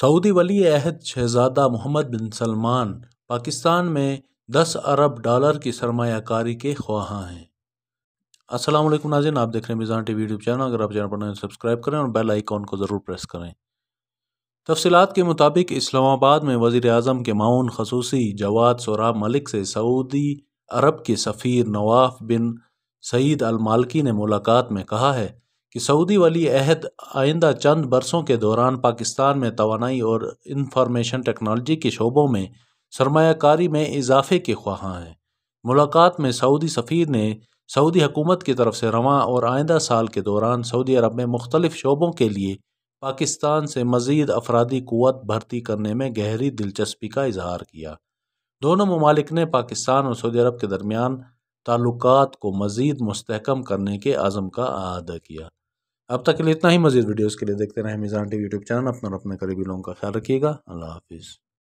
Saudi वली अहद शहजादा मोहम्मद बिन सलमान पाकिस्तान में 10 अरब डॉलर की सरमाकारी के ख्वाहा हैं अस्सलाम वालेकुम नाजिन आप देख रहे हैं मिज़ान टी यूट्यूब चैनल अगर आप चैनल पर सब्सक्राइब करें और बेल आइकॉन को ज़रूर प्रेस करें तफसीत के मुताबिक इस्लामाबाद में वज़ी अजम के माउन खसूसी जवाद सराब मलिक से सऊदी अरब के सफ़ीर नवाफ बिन सईद अलमालकी ने मुलाकात में कहा है कि सऊदी वली अहद आइंदा चंद बरसों के दौरान पाकिस्तान में तोानाई और इंफॉर्मेशन टेक्नोलॉजी के शोबों में सरमाकारी में इजाफे के ख्वाहा हैं मुलाकात में सऊदी सफ़ीर ने सऊदी हकूमत की तरफ से रवान और आइंदा साल के दौरान सऊदी अरब में मुख्तलिफ शोबों के लिए पाकिस्तान से मज़ीद अफराधी क़वत भर्ती करने में गहरी दिलचस्पी का इजहार किया दोनों ममालिक ने पाकिस्तान और सऊदी अरब के दरमियान ताल्लुक को मज़ीद मस्तकम करने के आज़म का अहदा किया अब तक के लिए इतना ही मजीद वीडियोज़ के लिए देखते रहे मिज़ान टी यूट्यूब चैनल अपना और अपने करीबी लोगों का ख्याल रखिएगा अल्लाह हाफिज़